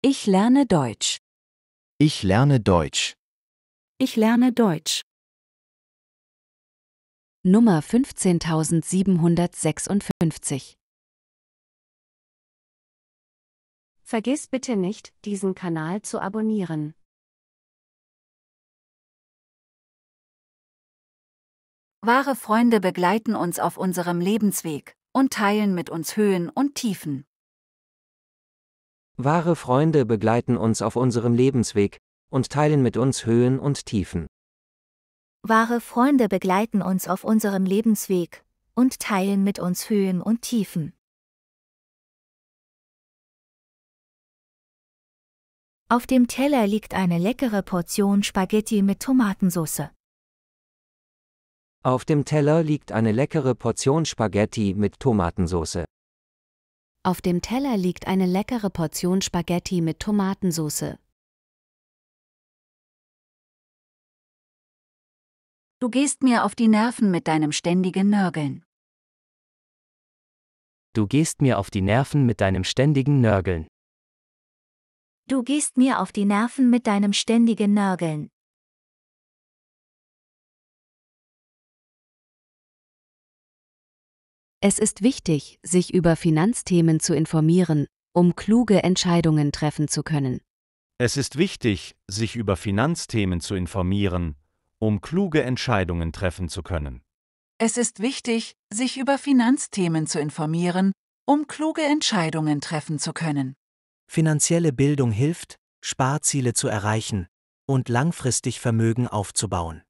Ich lerne Deutsch. Ich lerne Deutsch. Ich lerne Deutsch. Nummer 15756. Vergiss bitte nicht, diesen Kanal zu abonnieren. Wahre Freunde begleiten uns auf unserem Lebensweg und teilen mit uns Höhen und Tiefen. Wahre Freunde begleiten uns auf unserem Lebensweg und teilen mit uns Höhen und Tiefen. Wahre Freunde begleiten uns auf unserem Lebensweg und teilen mit uns Höhen und Tiefen. Auf dem Teller liegt eine leckere Portion Spaghetti mit Tomatensauce. Auf dem Teller liegt eine leckere Portion Spaghetti mit Tomatensauce. Auf dem Teller liegt eine leckere Portion Spaghetti mit Tomatensauce. Du gehst mir auf die Nerven mit deinem ständigen Nörgeln. Du gehst mir auf die Nerven mit deinem ständigen Nörgeln. Du gehst mir auf die Nerven mit deinem ständigen Nörgeln. Es ist wichtig, sich über Finanzthemen zu informieren, um kluge Entscheidungen treffen zu können. Es ist wichtig, sich über Finanzthemen zu informieren, um kluge Entscheidungen treffen zu können. Es ist wichtig, sich über Finanzthemen zu informieren, um kluge Entscheidungen treffen zu können. Finanzielle Bildung hilft, Sparziele zu erreichen und langfristig Vermögen aufzubauen.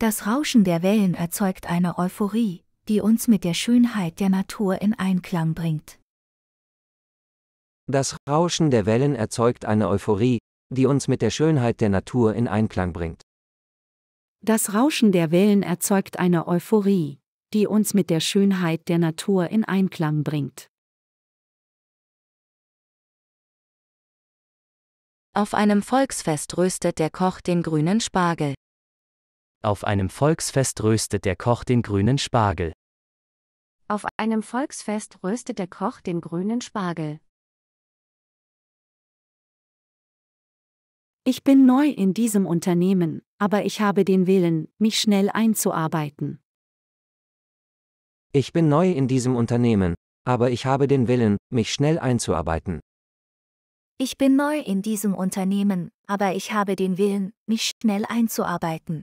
Das Rauschen der Wellen erzeugt eine Euphorie, die uns mit der Schönheit der Natur in Einklang bringt. Das Rauschen der Wellen erzeugt eine Euphorie, die uns mit der Schönheit der Natur in Einklang bringt. Das Rauschen der Wellen erzeugt eine Euphorie, die uns mit der Schönheit der Natur in Einklang bringt. Auf einem Volksfest röstet der Koch den grünen Spargel. Auf einem Volksfest röstet der Koch den grünen Spargel. Auf einem Volksfest röstet der Koch den grünen Spargel. Ich bin neu in diesem Unternehmen, aber ich habe den Willen, mich schnell einzuarbeiten. Ich bin neu in diesem Unternehmen, aber ich habe den Willen, mich schnell einzuarbeiten. Ich bin neu in diesem Unternehmen, aber ich habe den Willen, mich schnell einzuarbeiten.